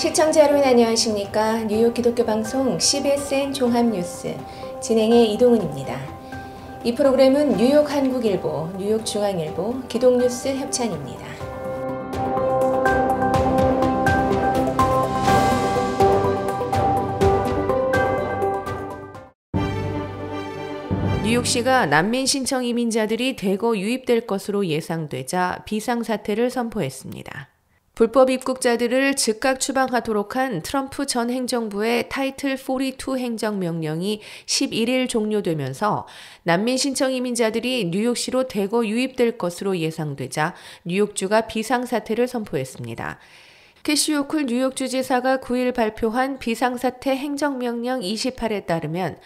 시청자 여러분 안녕하십니까? 뉴욕 기독교 방송 CBSN 종합뉴스 진행의 이동은입니다. 이 프로그램은 뉴욕 한국일보, 뉴욕 중앙일보, 기독뉴스 협찬입니다. 뉴욕시가 난민 신청 이민자들이 대거 유입될 것으로 예상되자 비상사태를 선포했습니다. 불법 입국자들을 즉각 추방하도록 한 트럼프 전 행정부의 타이틀 42 행정명령이 11일 종료되면서 난민 신청 이민자들이 뉴욕시로 대거 유입될 것으로 예상되자 뉴욕주가 비상사태를 선포했습니다. 캐시오쿨 뉴욕주지사가 9일 발표한 비상사태 행정명령 28에 따르면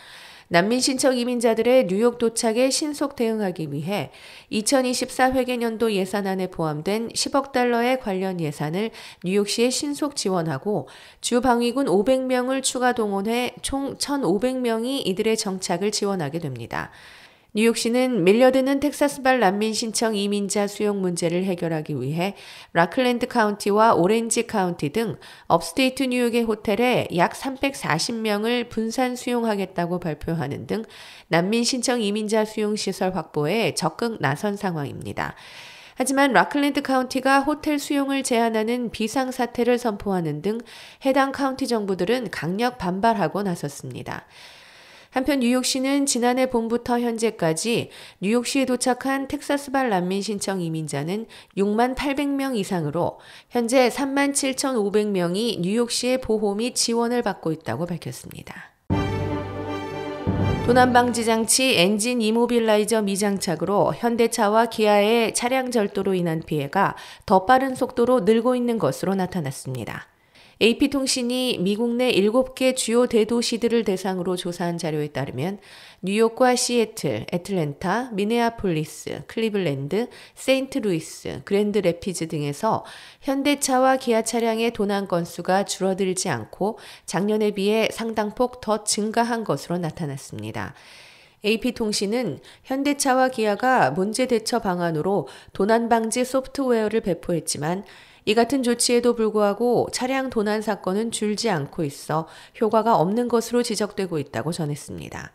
난민 신청 이민자들의 뉴욕 도착에 신속 대응하기 위해 2024 회계년도 예산안에 포함된 10억 달러의 관련 예산을 뉴욕시에 신속 지원하고 주 방위군 500명을 추가 동원해 총 1,500명이 이들의 정착을 지원하게 됩니다. 뉴욕시는 밀려드는 텍사스발 난민 신청 이민자 수용 문제를 해결하기 위해 라클랜드 카운티와 오렌지 카운티 등 업스테이트 뉴욕의 호텔에 약 340명을 분산 수용하겠다고 발표하는 등 난민 신청 이민자 수용 시설 확보에 적극 나선 상황입니다. 하지만 라클랜드 카운티가 호텔 수용을 제한하는 비상 사태를 선포하는 등 해당 카운티 정부들은 강력 반발하고 나섰습니다. 한편 뉴욕시는 지난해 봄부터 현재까지 뉴욕시에 도착한 텍사스발 난민 신청 이민자는 6만 800명 이상으로 현재 3만 7,500명이 뉴욕시의 보호 및 지원을 받고 있다고 밝혔습니다. 도난방지 장치 엔진 이모빌라이저 미장착으로 현대차와 기아의 차량 절도로 인한 피해가 더 빠른 속도로 늘고 있는 것으로 나타났습니다. AP통신이 미국 내 7개 주요 대도시들을 대상으로 조사한 자료에 따르면 뉴욕과 시애틀, 애틀랜타, 미네아폴리스, 클리블랜드, 세인트루이스, 그랜드 레피즈 등에서 현대차와 기아 차량의 도난 건수가 줄어들지 않고 작년에 비해 상당폭 더 증가한 것으로 나타났습니다. AP통신은 현대차와 기아가 문제 대처 방안으로 도난 방지 소프트웨어를 배포했지만 이 같은 조치에도 불구하고 차량 도난 사건은 줄지 않고 있어 효과가 없는 것으로 지적되고 있다고 전했습니다.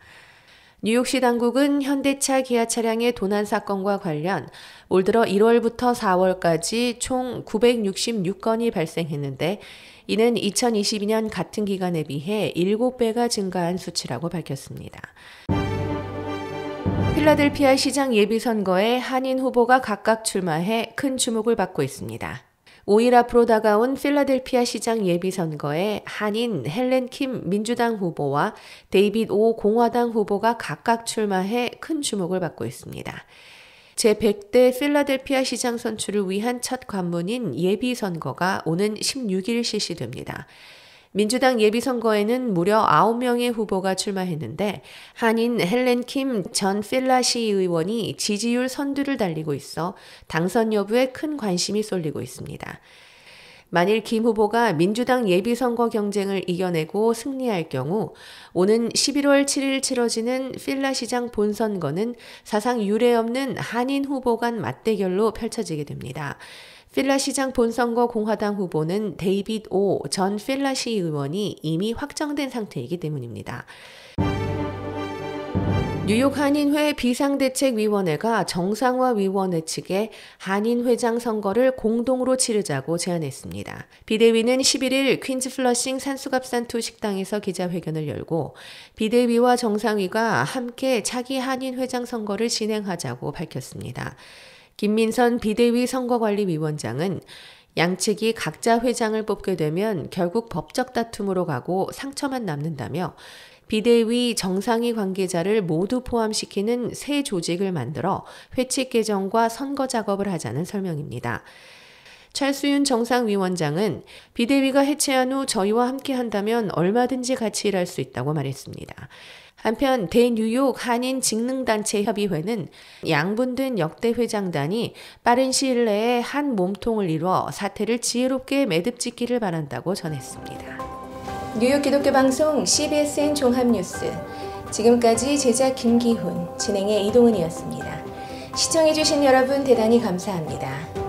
뉴욕시 당국은 현대차 기아 차량의 도난 사건과 관련 올 들어 1월부터 4월까지 총 966건이 발생했는데 이는 2022년 같은 기간에 비해 7배가 증가한 수치라고 밝혔습니다. 필라델피아 시장 예비선거에 한인 후보가 각각 출마해 큰 주목을 받고 있습니다. 5일 앞으로 다가온 필라델피아 시장 예비선거에 한인 헬렌 킴 민주당 후보와 데이빗 오 공화당 후보가 각각 출마해 큰 주목을 받고 있습니다. 제100대 필라델피아 시장 선출을 위한 첫 관문인 예비선거가 오는 16일 실시됩니다. 민주당 예비선거에는 무려 9명의 후보가 출마했는데 한인 헬렌 킴 전 필라시 의원이 지지율 선두를 달리고 있어 당선 여부에 큰 관심이 쏠리고 있습니다. 만일 김 후보가 민주당 예비선거 경쟁을 이겨내고 승리할 경우 오는 11월 7일 치러지는 필라시장 본선거는 사상 유례 없는 한인 후보 간 맞대결로 펼쳐지게 됩니다. 필라시장 본선거 공화당 후보는 데이빗 오 전 필라시 의원이 이미 확정된 상태이기 때문입니다. 뉴욕 한인회 비상대책위원회가 정상화위원회 측에 한인회장 선거를 공동으로 치르자고 제안했습니다. 비대위는 11일 퀸즈 플러싱 산수갑산투 식당에서 기자회견을 열고 비대위와 정상위가 함께 차기 한인회장 선거를 진행하자고 밝혔습니다. 김민선 비대위 선거관리위원장은 양측이 각자 회장을 뽑게 되면 결국 법적 다툼으로 가고 상처만 남는다며 비대위 정상위 관계자를 모두 포함시키는 새 조직을 만들어 회칙 개정과 선거 작업을 하자는 설명입니다. 찰수윤 정상위원장은 비대위가 해체한 후 저희와 함께 한다면 얼마든지 같이 일할 수 있다고 말했습니다. 한편 대뉴욕 한인 직능단체 협의회는 양분된 역대 회장단이 빠른 시일 내에 한 몸통을 이뤄 사태를 지혜롭게 매듭짓기를 바란다고 전했습니다. 뉴욕 기독교 방송 CBSN 종합뉴스 지금까지 제작 김기훈 진행의 이동은이었습니다. 시청해주신 여러분 대단히 감사합니다.